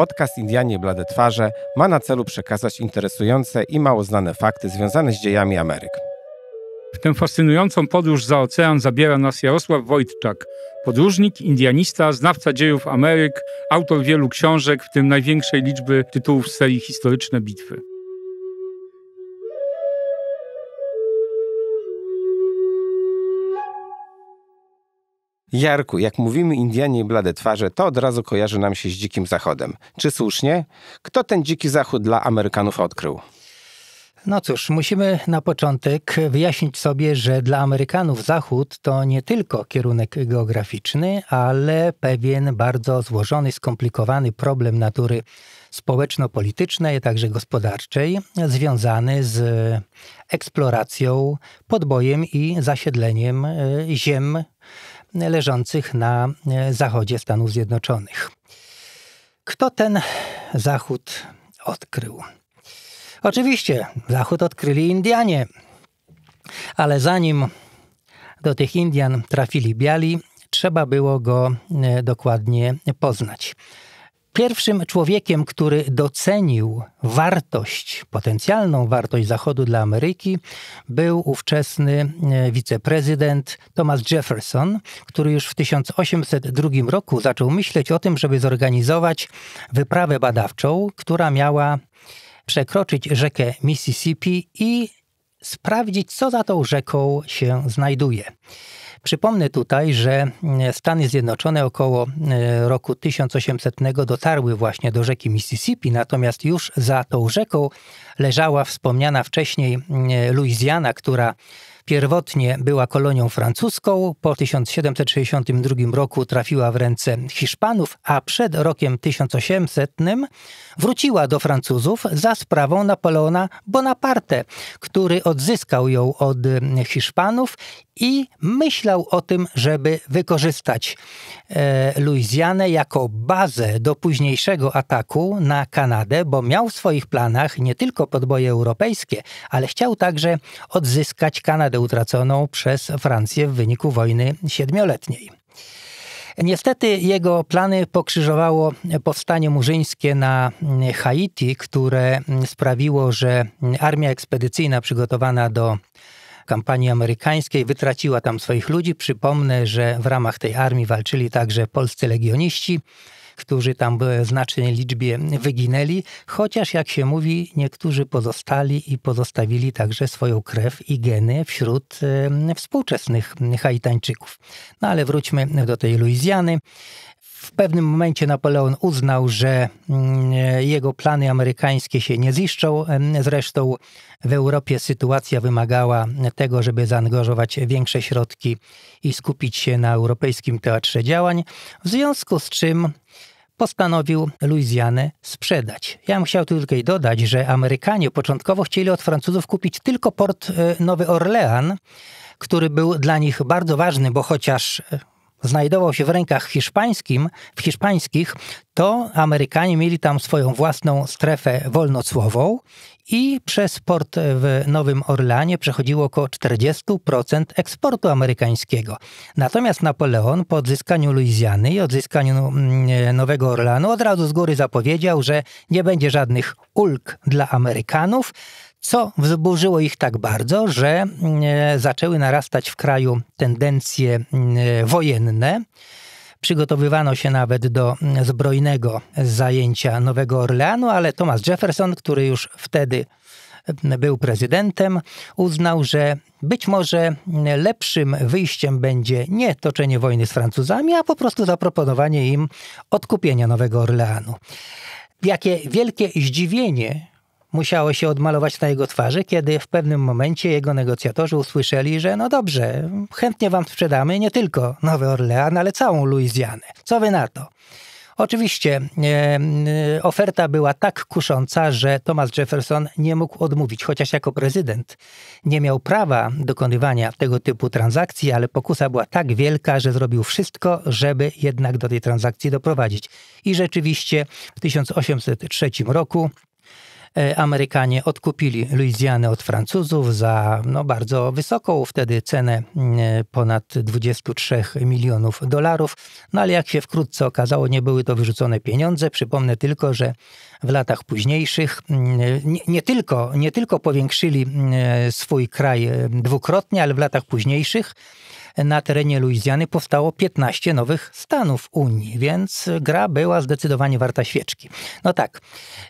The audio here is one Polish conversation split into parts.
Podcast Indianie Blade Twarze ma na celu przekazać interesujące i mało znane fakty związane z dziejami Ameryk. W tę fascynującą podróż za ocean zabiera nas Jarosław Wojtczak, podróżnik, indianista, znawca dziejów Ameryk, autor wielu książek, w tym największej liczby tytułów z serii Historyczne Bitwy. Jarku, jak mówimy Indianie i blade twarze, to od razu kojarzy nam się z dzikim zachodem. Czy słusznie? Kto ten dziki zachód dla Amerykanów odkrył? No cóż, musimy na początek wyjaśnić sobie, że dla Amerykanów Zachód to nie tylko kierunek geograficzny, ale pewien bardzo złożony, skomplikowany problem natury społeczno-politycznej, a także gospodarczej, związany z eksploracją, podbojem i zasiedleniem e, ziem leżących na e, zachodzie Stanów Zjednoczonych. Kto ten zachód odkrył? Oczywiście, zachód odkryli Indianie, ale zanim do tych Indian trafili biali, trzeba było go e, dokładnie poznać. Pierwszym człowiekiem, który docenił wartość, potencjalną wartość Zachodu dla Ameryki, był ówczesny e, wiceprezydent Thomas Jefferson, który już w 1802 roku zaczął myśleć o tym, żeby zorganizować wyprawę badawczą, która miała przekroczyć rzekę Mississippi i sprawdzić, co za tą rzeką się znajduje. Przypomnę tutaj, że e, Stany Zjednoczone około e, roku 1800 dotarły właśnie do rzeki Mississippi, natomiast już za tą rzeką leżała wspomniana wcześniej e, Luizjana, która Pierwotnie była kolonią francuską, po 1762 roku trafiła w ręce Hiszpanów, a przed rokiem 1800 wróciła do Francuzów za sprawą Napoleona Bonaparte, który odzyskał ją od Hiszpanów i myślał o tym, żeby wykorzystać e, Luizjanę jako bazę do późniejszego ataku na Kanadę, bo miał w swoich planach nie tylko podboje europejskie, ale chciał także odzyskać Kanadę Polskę utraconą przez Francję w wyniku wojny siedmioletniej. Niestety jego plany pokrzyżowało powstanie murzyńskie na Haiti, które sprawiło, że armia ekspedycyjna przygotowana do kampanii amerykańskiej wytraciła tam swoich ludzi. Przypomnę, że w ramach tej armii walczyli także polscy legioniści którzy tam w znacznej liczbie wyginęli, chociaż jak się mówi, niektórzy pozostali i pozostawili także swoją krew i geny wśród współczesnych Haitańczyków. No ale wróćmy do tej Luizjany w pewnym momencie Napoleon uznał, że mm, jego plany amerykańskie się nie ziszczą. Zresztą w Europie sytuacja wymagała tego, żeby zaangażować większe środki i skupić się na europejskim teatrze działań. W związku z czym postanowił Luizjanę sprzedać. Ja bym chciał tylko dodać, że Amerykanie początkowo chcieli od Francuzów kupić tylko port e, Nowy Orlean, który był dla nich bardzo ważny, bo chociaż e, znajdował się w rękach hiszpańskim, w hiszpańskich, to Amerykanie mieli tam swoją własną strefę wolnocłową i przez port w Nowym Orlanie przechodziło około 40% eksportu amerykańskiego. Natomiast Napoleon po odzyskaniu Luizjany i odzyskaniu mm, e, Nowego Orlanu od razu z góry zapowiedział, że nie będzie żadnych ulg dla Amerykanów, co wzburzyło ich tak bardzo, że mm, e, zaczęły narastać w kraju tendencje mm, e, wojenne. Przygotowywano się nawet do mm, zbrojnego zajęcia Nowego Orleanu, ale Thomas Jefferson, który już wtedy był prezydentem, uznał, że być może lepszym wyjściem będzie nie toczenie wojny z Francuzami, a po prostu zaproponowanie im odkupienia Nowego Orleanu. Jakie wielkie zdziwienie musiało się odmalować na jego twarzy, kiedy w pewnym momencie jego negocjatorzy usłyszeli, że no dobrze, chętnie wam sprzedamy nie tylko Nowy Orlean, ale całą Luizjanę. Co wy na to? Oczywiście e, e, oferta była tak kusząca, że Thomas Jefferson nie mógł odmówić, chociaż jako prezydent nie miał prawa dokonywania tego typu transakcji, ale pokusa była tak wielka, że zrobił wszystko, żeby jednak do tej transakcji doprowadzić. I rzeczywiście w 1803 roku E, Amerykanie odkupili Luizjanę od Francuzów za no, bardzo wysoką wtedy cenę mm, e, ponad 23 milionów dolarów. No ale jak się wkrótce okazało, nie były to wyrzucone pieniądze. Przypomnę tylko, że w latach późniejszych mm, e, nie, nie tylko, nie tylko powiększyli mm, swój kraj dwukrotnie, ale w latach późniejszych na terenie Luizjany powstało 15 nowych stanów Unii, więc gra była zdecydowanie warta świeczki. No tak,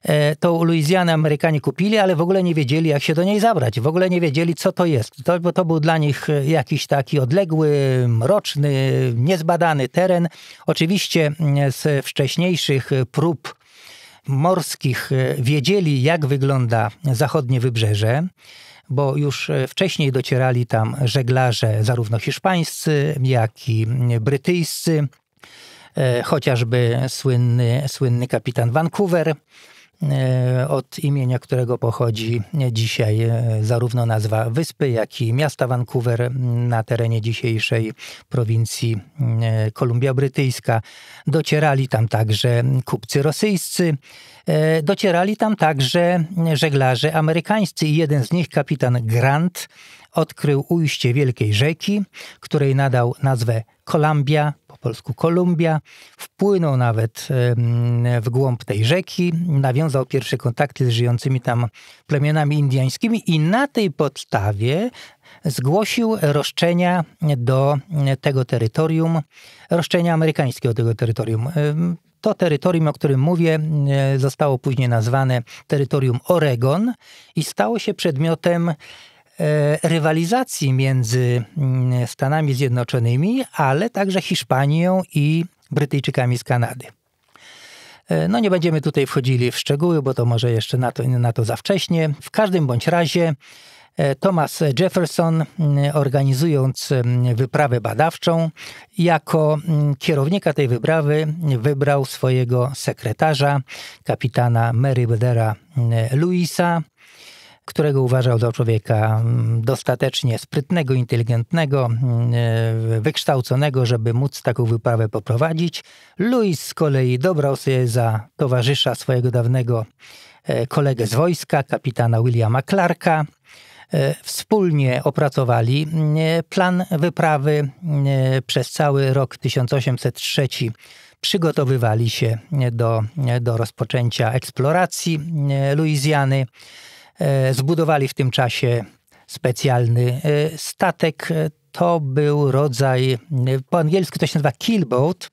e, tą Luizjanę Amerykanie kupili, ale w ogóle nie wiedzieli, jak się do niej zabrać. W ogóle nie wiedzieli, co to jest. To, bo to był dla nich e, jakiś taki odległy, mroczny, niezbadany teren. Oczywiście z wcześniejszych prób morskich e, wiedzieli, jak wygląda zachodnie wybrzeże bo już e, wcześniej docierali tam żeglarze zarówno hiszpańscy, jak i mm, brytyjscy, e, chociażby słynny, słynny kapitan Vancouver. E, od imienia którego pochodzi dzisiaj e, zarówno nazwa wyspy, jak i miasta Vancouver na terenie dzisiejszej prowincji e, Kolumbia Brytyjska. Docierali tam także kupcy rosyjscy, docierali tam także żeglarze amerykańscy i jeden z nich, kapitan Grant, odkrył ujście wielkiej rzeki, której nadał nazwę Kolumbia polsku Kolumbia, wpłynął nawet w głąb tej rzeki, nawiązał pierwsze kontakty z żyjącymi tam plemionami indiańskimi i na tej podstawie zgłosił roszczenia do tego terytorium, roszczenia amerykańskie do tego terytorium. To terytorium, o którym mówię, zostało później nazwane terytorium Oregon i stało się przedmiotem E, rywalizacji między mm, Stanami Zjednoczonymi, ale także Hiszpanią i Brytyjczykami z Kanady. E, no nie będziemy tutaj wchodzili w szczegóły, bo to może jeszcze na to, na to za wcześnie. W każdym bądź razie e, Thomas Jefferson, mm, organizując mm, wyprawę badawczą, jako kierownika tej wyprawy wybrał swojego sekretarza, kapitana Meriwethera Louisa którego uważał za człowieka mm, dostatecznie sprytnego, inteligentnego, mm, e, wykształconego, żeby móc taką wyprawę poprowadzić. Louis z kolei dobrał sobie za towarzysza swojego dawnego e, kolegę z wojska, kapitana Williama Clarka. E, wspólnie opracowali mm, plan wyprawy przez cały rok 1803 przygotowywali się do, do rozpoczęcia eksploracji Luizjany. E, zbudowali w tym czasie specjalny e, statek. E, to był rodzaj, po angielsku to się nazywa killboat,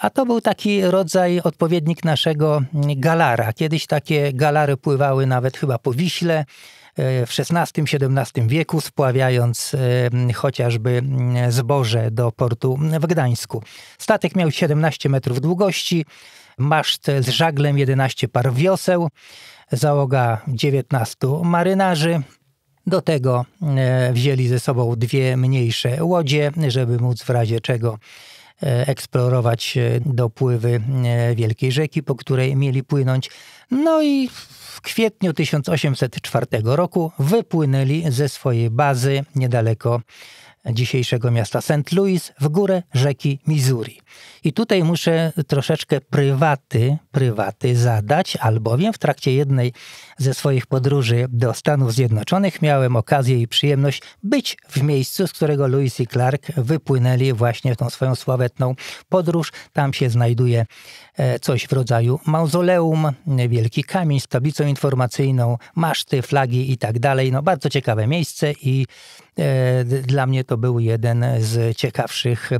a to był taki rodzaj, odpowiednik naszego galara. Kiedyś takie galary pływały nawet chyba po Wiśle w XVI-XVII wieku, spławiając chociażby zboże do portu w Gdańsku. Statek miał 17 metrów długości, maszt z żaglem 11 par wioseł, załoga 19 marynarzy. Do tego e, wzięli ze sobą dwie mniejsze łodzie, żeby móc w razie czego e, eksplorować e, dopływy Wielkiej Rzeki, po której mieli płynąć. No i w kwietniu 1804 roku wypłynęli ze swojej bazy niedaleko dzisiejszego miasta St. Louis w górę rzeki Missouri. I tutaj muszę troszeczkę prywaty, prywaty zadać, albowiem w trakcie jednej ze swoich podróży do Stanów Zjednoczonych miałem okazję i przyjemność być w miejscu, z którego Louis i Clark wypłynęli właśnie w tą swoją sławetną podróż. Tam się znajduje e, coś w rodzaju mauzoleum, wielki kamień z tablicą informacyjną, maszty, flagi i tak dalej. No bardzo ciekawe miejsce i e, dla mnie to był jeden z ciekawszych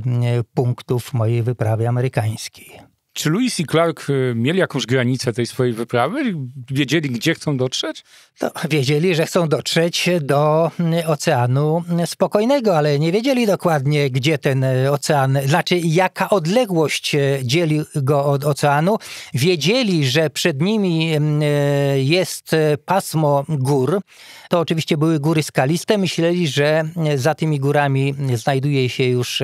punktów mojej wyprawy amerykańskiej. Czy Lewis i Clark y, mieli jakąś granicę tej swojej wyprawy? Wiedzieli, gdzie chcą dotrzeć? No, wiedzieli, że chcą dotrzeć do y, Oceanu Spokojnego, ale nie wiedzieli dokładnie, gdzie ten y, ocean, znaczy jaka odległość dzieli go od oceanu. Wiedzieli, że przed nimi mm, jest pasmo gór. To oczywiście były góry skaliste. Myśleli, że za tymi górami znajduje się już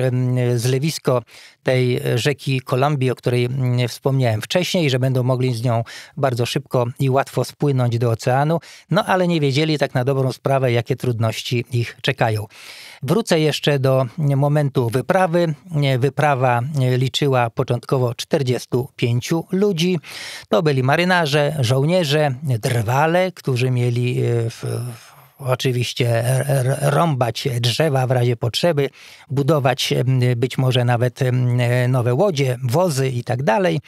zlewisko tej rzeki Kolumbii, o której mm, wspomniałem wcześniej, że będą mogli z nią bardzo szybko i łatwo spłynąć do oceanu, no ale nie wiedzieli tak na dobrą sprawę, jakie trudności ich czekają. Wrócę jeszcze do mm, momentu wyprawy. Wyprawa liczyła początkowo 45 ludzi. To byli marynarze, żołnierze, drwale, którzy mieli e, w, w oczywiście rąbać drzewa w razie potrzeby, budować być może nawet nowe łodzie, wozy i tak dalej.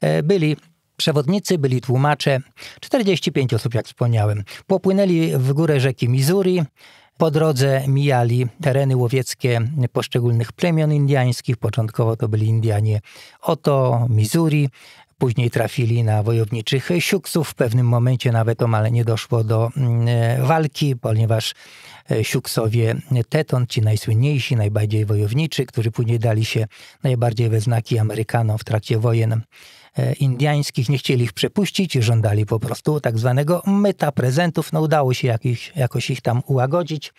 E, byli przewodnicy, byli tłumacze, 45 osób, jak wspomniałem. Popłynęli w górę rzeki Missouri. Po drodze mijali tereny łowieckie poszczególnych plemion indiańskich, początkowo to byli Indianie Oto, Missouri, Później trafili na wojowniczych siuksów. W pewnym momencie nawet omal nie doszło do mm, e, walki, ponieważ e, siuksowie Teton, ci najsłynniejsi, najbardziej wojowniczy, którzy później dali się najbardziej we znaki Amerykanom w trakcie wojen e, indiańskich, nie chcieli ich przepuścić, żądali po prostu tak zwanego myta prezentów. No udało się jakich, jakoś ich tam ułagodzić.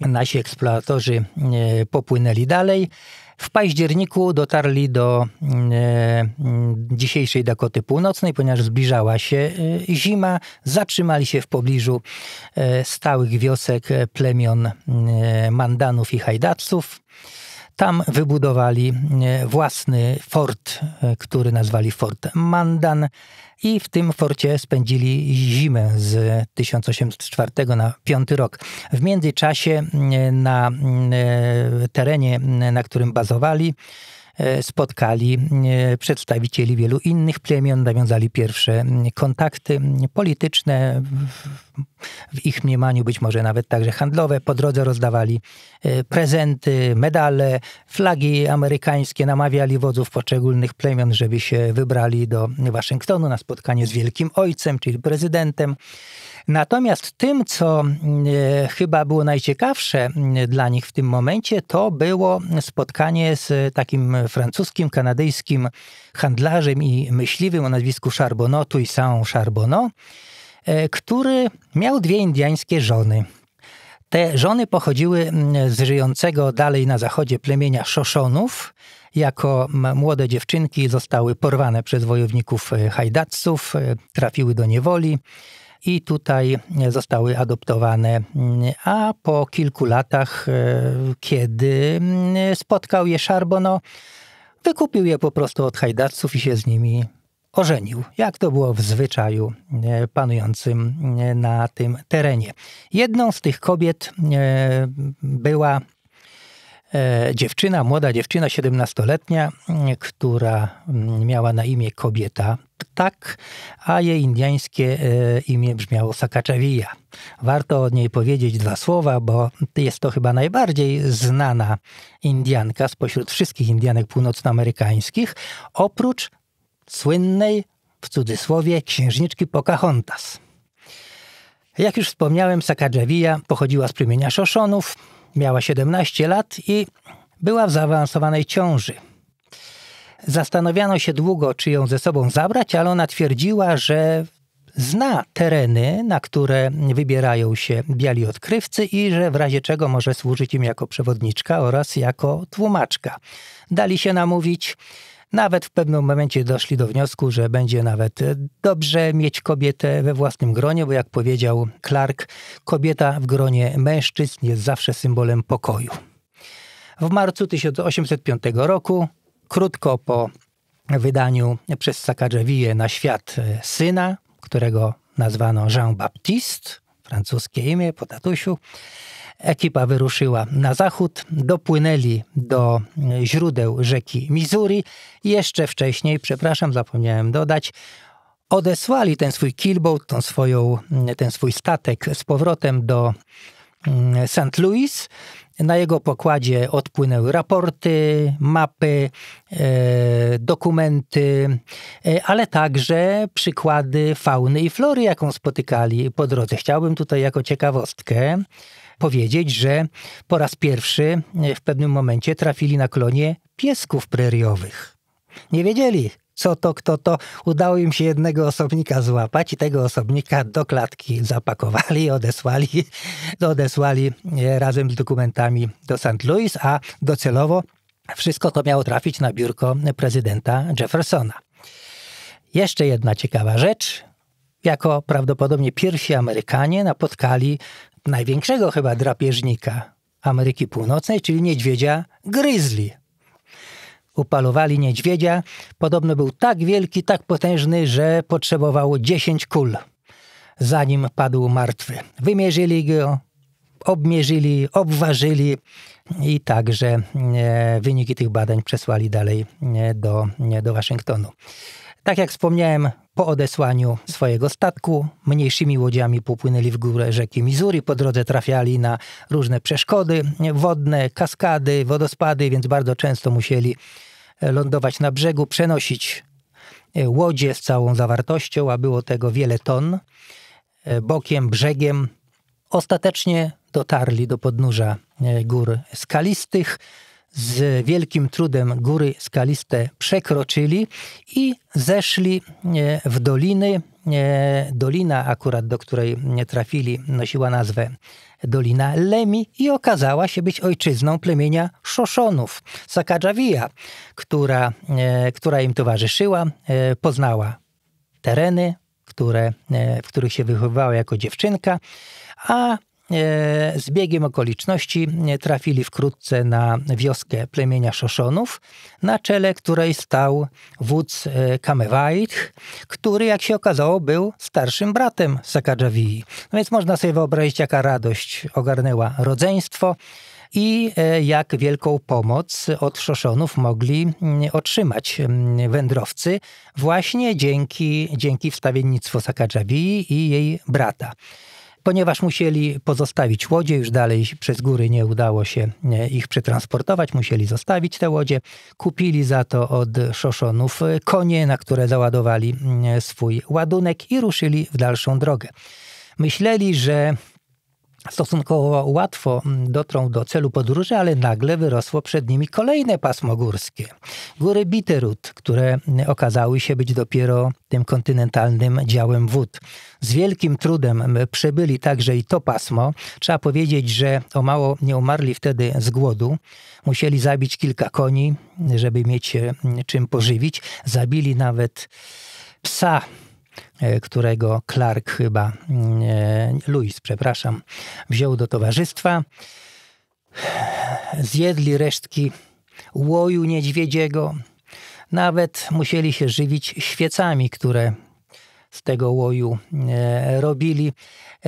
Nasi eksploatorzy popłynęli dalej. W październiku dotarli do mm, e, mm, dzisiejszej Dakoty Północnej, ponieważ zbliżała się e, zima. Zatrzymali się w pobliżu e, stałych wiosek plemion mm, Mandanów i Hajdatców. Tam wybudowali e, własny fort, e, który nazwali Fort Mandan i w tym forcie spędzili zimę z 1804 na 5 rok. W międzyczasie e, na terenie, na którym bazowali, E, spotkali e, przedstawicieli wielu innych plemion, nawiązali pierwsze kontakty polityczne, w ich mniemaniu być może nawet także handlowe. Po drodze rozdawali e, prezenty, medale, flagi amerykańskie, namawiali wodzów poszczególnych plemion, żeby się wybrali do Waszyngtonu na spotkanie z Wielkim Ojcem, czyli prezydentem. Natomiast tym, co e, chyba było najciekawsze e, dla nich w tym momencie, to było spotkanie z takim francuskim, kanadyjskim handlarzem i myśliwym o nazwisku Charbonneau, Saint Charbonneau, e, który miał dwie indiańskie żony. Te żony pochodziły z żyjącego dalej na zachodzie plemienia Szoszonów. Jako młode dziewczynki zostały porwane przez wojowników hajdaców, trafiły do niewoli i tutaj zostały adoptowane. A po kilku latach, e, kiedy e, spotkał je Szarbono, wykupił je po prostu od hajdaców i się z nimi ożenił, jak to było w zwyczaju e, panującym na tym terenie. Jedną z tych kobiet była E, dziewczyna, młoda dziewczyna, 17-letnia, mm, która mm, miała na imię kobieta, tak, a jej indiańskie e, imię brzmiało Sakaczawija. Warto od niej powiedzieć dwa słowa, bo jest to chyba najbardziej znana Indianka spośród wszystkich Indianek północnoamerykańskich, oprócz słynnej, w cudzysłowie, księżniczki Pocahontas. Jak już wspomniałem, Sacagawea pochodziła z plemienia Szoszonów, Miała 17 lat i była w zaawansowanej ciąży. Zastanawiano się długo, czy ją ze sobą zabrać, ale ona twierdziła, że zna tereny, na które wybierają się biali odkrywcy i że w razie czego może służyć im jako przewodniczka oraz jako tłumaczka. Dali się namówić. Nawet w pewnym momencie doszli do wniosku, że będzie nawet e, dobrze mieć kobietę we własnym gronie, bo jak powiedział Clark, kobieta w gronie mężczyzn jest zawsze symbolem pokoju. W marcu 1805 roku, krótko po wydaniu przez Sacagawille na świat e, syna, którego nazwano Jean-Baptiste, francuskie imię po tatusiu, Ekipa wyruszyła na zachód, dopłynęli do mm, źródeł rzeki Missouri. Jeszcze wcześniej, przepraszam, zapomniałem dodać, odesłali ten swój killboat, tą swoją, mm, ten swój statek z powrotem do mm, St. Louis. Na jego pokładzie odpłynęły raporty, mapy, e, dokumenty, e, ale także przykłady fauny i flory, jaką spotykali po drodze. Chciałbym tutaj jako ciekawostkę powiedzieć, że po raz pierwszy e, w pewnym momencie trafili na klonie piesków preriowych. Nie wiedzieli, co to, kto to. Udało im się jednego osobnika złapać i tego osobnika do klatki zapakowali i odesłali, odesłali e, razem z dokumentami do St. Louis, a docelowo wszystko to miało trafić na biurko prezydenta Jeffersona. Jeszcze jedna ciekawa rzecz. Jako prawdopodobnie pierwsi Amerykanie napotkali największego chyba drapieżnika Ameryki Północnej, czyli niedźwiedzia grizzly. Upalowali niedźwiedzia. Podobno był tak wielki, tak potężny, że potrzebowało 10 kul, zanim padł martwy. Wymierzyli go, obmierzyli, obważyli i także e, wyniki tych badań przesłali dalej e, do, e, do Waszyngtonu. Tak jak wspomniałem, po odesłaniu swojego statku mniejszymi łodziami popłynęli w górę rzeki Missouri. Po drodze trafiali na różne przeszkody wodne, kaskady, wodospady, więc bardzo często musieli e, lądować na brzegu, przenosić e, łodzie z całą zawartością, a było tego wiele ton, e, bokiem, brzegiem. Ostatecznie dotarli do podnóża gór skalistych z wielkim trudem góry skaliste przekroczyli i zeszli e, w doliny. E, dolina akurat, do której trafili, nosiła nazwę Dolina Lemi i okazała się być ojczyzną plemienia Szoszonów, Sakadżawija, która, e, która im towarzyszyła, poznała tereny, które, w których się wychowywała jako dziewczynka, a E, z biegiem okoliczności e, trafili wkrótce na wioskę plemienia Szoszonów, na czele której stał wódz e, Kamewajt, który, jak się okazało, był starszym bratem Sakadżawii. No więc można sobie wyobrazić, jaka radość ogarnęła rodzeństwo i jak wielką pomoc od Szoszonów mogli otrzymać wędrowcy właśnie dzięki, dzięki wstawiennictwu Sakadżabii i jej brata ponieważ musieli pozostawić łodzie, już dalej przez góry nie udało się e, ich przetransportować, musieli zostawić te łodzie. Kupili za to od Szoszonów e, konie, na które załadowali mm, e, swój ładunek i ruszyli w dalszą drogę. Myśleli, że stosunkowo łatwo mm, dotrą do celu podróży, ale nagle wyrosło przed nimi kolejne pasmo górskie. Góry Bitterut, które mm, okazały się być dopiero tym kontynentalnym działem wód. Z wielkim trudem mm, przebyli także i to pasmo. Trzeba powiedzieć, że o mało nie umarli wtedy z głodu. Musieli zabić kilka koni, żeby mieć czym pożywić. Zabili nawet psa E, którego Clark chyba, mm, e, Louis, przepraszam, wziął do towarzystwa. Zjedli resztki łoju niedźwiedziego. Nawet musieli się żywić świecami, które z tego łoju e, robili.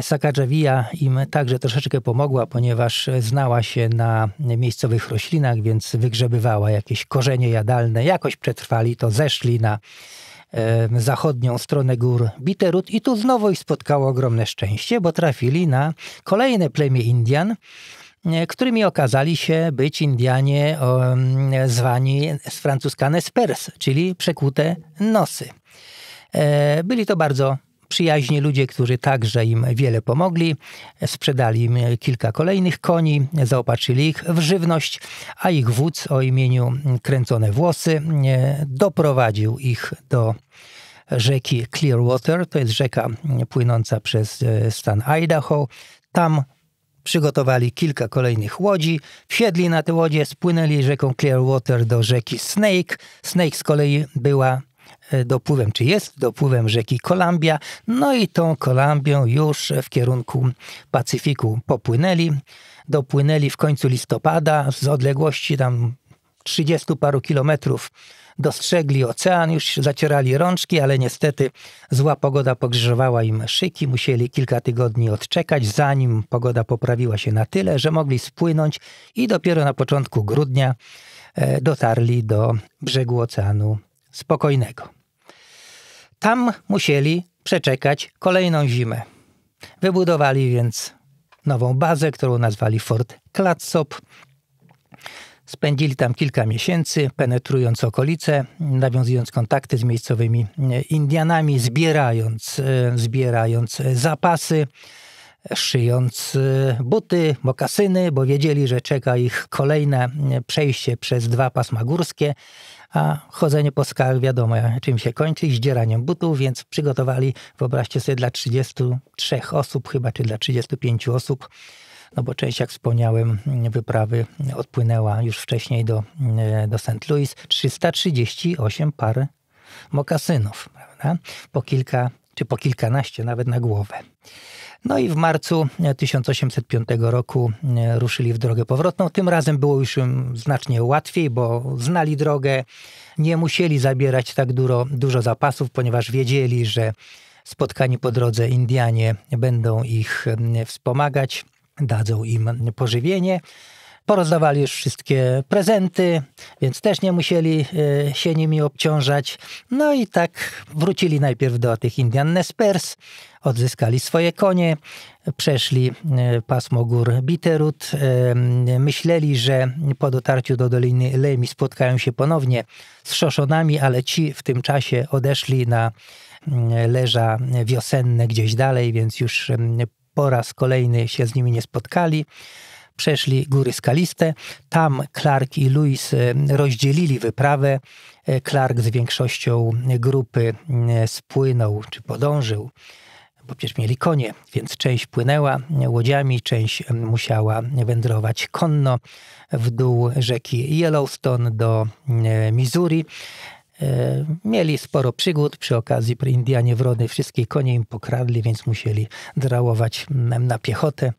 Sakadżawija im także troszeczkę pomogła, ponieważ znała się na miejscowych roślinach, więc wygrzebywała jakieś korzenie jadalne. Jakoś przetrwali to, zeszli na zachodnią stronę gór Bitterut i tu znowu ich spotkało ogromne szczęście, bo trafili na kolejne plemię Indian, którymi okazali się być Indianie zwani z francuskane spers, czyli przekute nosy. E, byli to bardzo przyjaźnie ludzie, którzy także im wiele pomogli. Sprzedali im kilka kolejnych koni, zaopatrzyli ich w żywność, a ich wódz o imieniu Kręcone Włosy e, doprowadził ich do rzeki Clearwater, to jest rzeka płynąca przez e, stan Idaho. Tam przygotowali kilka kolejnych łodzi, wsiedli na te łodzie, spłynęli rzeką Clearwater do rzeki Snake. Snake z kolei była E, dopływem, czy jest dopływem rzeki Columbia. No i tą Kolumbią już w kierunku Pacyfiku popłynęli. Dopłynęli w końcu listopada z odległości tam 30 paru kilometrów dostrzegli ocean, już zacierali rączki, ale niestety zła pogoda pokrzyżowała im szyki, musieli kilka tygodni odczekać, zanim pogoda poprawiła się na tyle, że mogli spłynąć i dopiero na początku grudnia e, dotarli do brzegu Oceanu Spokojnego. Tam musieli przeczekać kolejną zimę. Wybudowali więc nową bazę, którą nazwali Fort Klatsop. Spędzili tam kilka miesięcy, penetrując okolice, nawiązując kontakty z miejscowymi e, Indianami, zbierając, e, zbierając zapasy szyjąc buty, mokasyny, bo wiedzieli, że czeka ich kolejne przejście przez dwa pasma górskie, a chodzenie po skałach wiadomo czym się kończy, zdzieraniem butów, więc przygotowali, wyobraźcie sobie, dla 33 osób chyba, czy dla 35 osób, no bo część, jak wspomniałem, wyprawy odpłynęła już wcześniej do, do St. Louis, 338 par mokasynów, prawda? Po kilka, czy po kilkanaście nawet na głowę. No i w marcu 1805 e, roku e, ruszyli w drogę powrotną. Tym razem było już im znacznie łatwiej, bo znali drogę, nie musieli zabierać tak dużo, dużo zapasów, ponieważ wiedzieli, że spotkani po drodze Indianie będą ich wspomagać, dadzą im pożywienie. Porozdawali już wszystkie prezenty, więc też nie musieli e, się nimi obciążać. No i tak wrócili najpierw do tych Indian Nespers, odzyskali swoje konie, przeszli e, pasmo gór Bitterut, e, myśleli, że po dotarciu do Doliny Lemi spotkają się ponownie z Szoszonami, ale ci w tym czasie odeszli na mm, leża wiosenne gdzieś dalej, więc już mm, po raz kolejny się z nimi nie spotkali przeszli góry skaliste. Tam Clark i Louis e, rozdzielili wyprawę. Clark z większością grupy mm, spłynął czy podążył bo przecież mieli konie, więc część płynęła łodziami, część musiała wędrować konno w dół rzeki Yellowstone do e, Missouri. E, mieli sporo przygód. Przy okazji Indianie wrody wszystkie konie im pokradli, więc musieli drałować mm, na piechotę.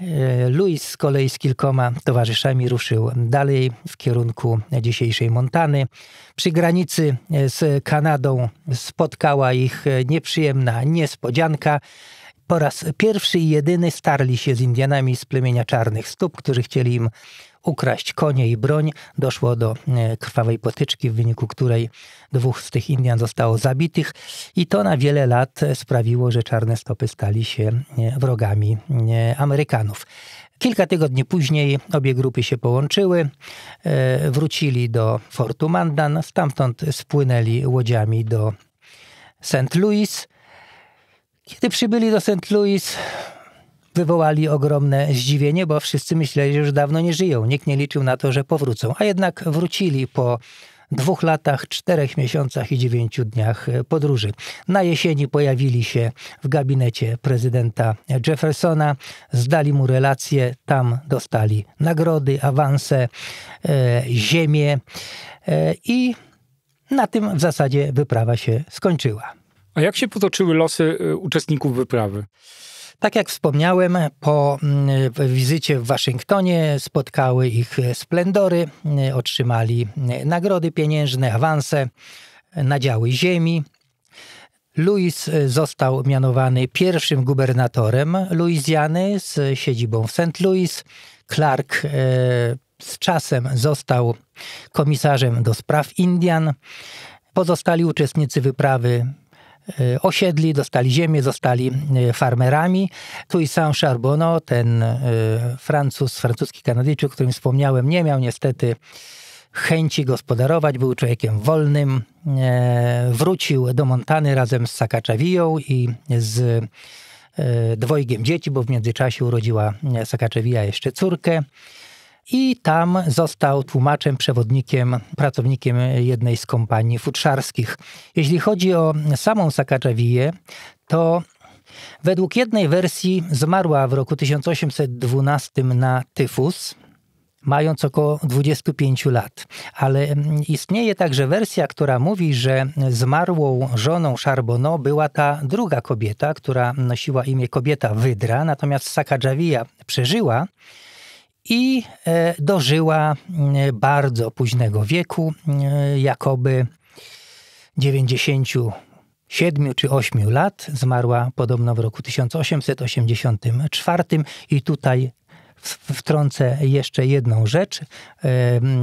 E, Louis z kolei z kilkoma towarzyszami ruszył dalej w kierunku dzisiejszej Montany. Przy granicy e, z Kanadą spotkała ich e, nieprzyjemna niespodzianka. Po raz pierwszy i jedyny starli się z Indianami z plemienia Czarnych Stóp, którzy chcieli im ukraść konie i broń. Doszło do e, krwawej potyczki, w wyniku której dwóch z tych Indian zostało zabitych i to na wiele lat e, sprawiło, że czarne stopy stali się e, wrogami Amerykanów. Kilka tygodni później obie grupy się połączyły, wrócili do Fortu Mandan, stamtąd spłynęli łodziami do St. Louis. Kiedy przybyli do St. Louis, wywołali ogromne zdziwienie, bo wszyscy myśleli, że już dawno nie żyją. Nikt nie liczył na to, że powrócą, a jednak wrócili po dwóch latach, czterech miesiącach i dziewięciu dniach podróży. Na jesieni pojawili się w gabinecie prezydenta Jeffersona, zdali mu relacje, tam dostali nagrody, awanse, e, ziemię e, i na tym w zasadzie wyprawa się skończyła. A jak się potoczyły losy e, uczestników wyprawy? Tak jak wspomniałem, po mm, wizycie w Waszyngtonie spotkały ich splendory, mm, otrzymali mm, nagrody pieniężne, awanse, nadziały ziemi. Louis y, został mianowany pierwszym gubernatorem Luizjany z siedzibą w St. Louis. Clark y, z czasem został komisarzem do spraw Indian. Pozostali uczestnicy wyprawy E, osiedli, dostali ziemię, zostali e, farmerami. Tu i Saint Charbonneau, ten e, Francuz, francuski Kanadyjczyk, o którym wspomniałem, nie miał niestety chęci gospodarować, był człowiekiem wolnym. Wrócił do Montany razem z Sakaczawiją i z dwojgiem dzieci, bo w międzyczasie urodziła Sakaczewija jeszcze córkę i tam został tłumaczem, przewodnikiem, pracownikiem jednej z kompanii futrzarskich. Jeśli chodzi o samą Sakaczewiję, to według jednej wersji zmarła w roku 1812 na tyfus, mając około 25 lat. Ale istnieje także wersja, która mówi, że zmarłą żoną Charbonneau była ta druga kobieta, która nosiła imię kobieta Wydra, natomiast Sakadżawija przeżyła i e, dożyła mm, bardzo późnego wieku, e, jakoby 97 czy 8 lat. Zmarła podobno w roku 1884 i tutaj wtrącę jeszcze jedną rzecz. E,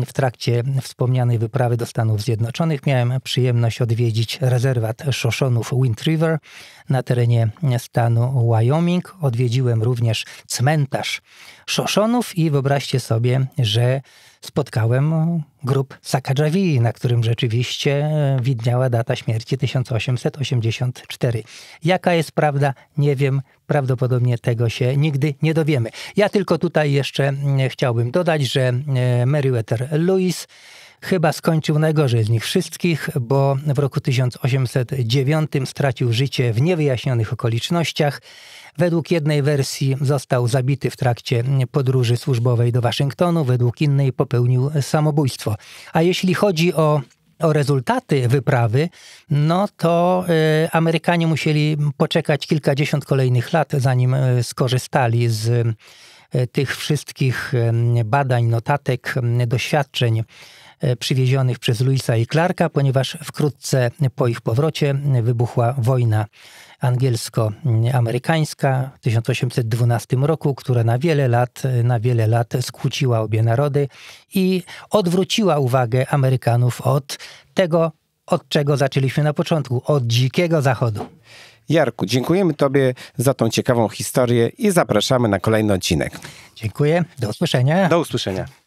w trakcie wspomnianej wyprawy do Stanów Zjednoczonych miałem przyjemność odwiedzić rezerwat Shoshonów Wind River na terenie stanu Wyoming. Odwiedziłem również cmentarz Szoszonów i wyobraźcie sobie, że spotkałem grup Sakadżawi, na którym rzeczywiście e, widniała data śmierci 1884. Jaka jest prawda, nie wiem. Prawdopodobnie tego się nigdy nie dowiemy. Ja tylko tutaj jeszcze mm, chciałbym dodać, że e, Meriwether Lewis chyba skończył najgorzej z nich wszystkich, bo w roku 1809 stracił życie w niewyjaśnionych okolicznościach. Według jednej wersji został zabity w trakcie podróży służbowej do Waszyngtonu, według innej popełnił samobójstwo. A jeśli chodzi o o rezultaty wyprawy, no to y, Amerykanie musieli poczekać kilkadziesiąt kolejnych lat, zanim y, skorzystali z y, tych wszystkich badań, notatek, doświadczeń E, przywiezionych przez Louisa i Clarka, ponieważ wkrótce po ich powrocie wybuchła wojna angielsko-amerykańska w 1812 roku, która na wiele lat, na wiele lat skłóciła obie narody i odwróciła uwagę Amerykanów od tego, od czego zaczęliśmy na początku, od dzikiego zachodu. Jarku, dziękujemy Tobie za tą ciekawą historię i zapraszamy na kolejny odcinek. Dziękuję, do usłyszenia. Do usłyszenia.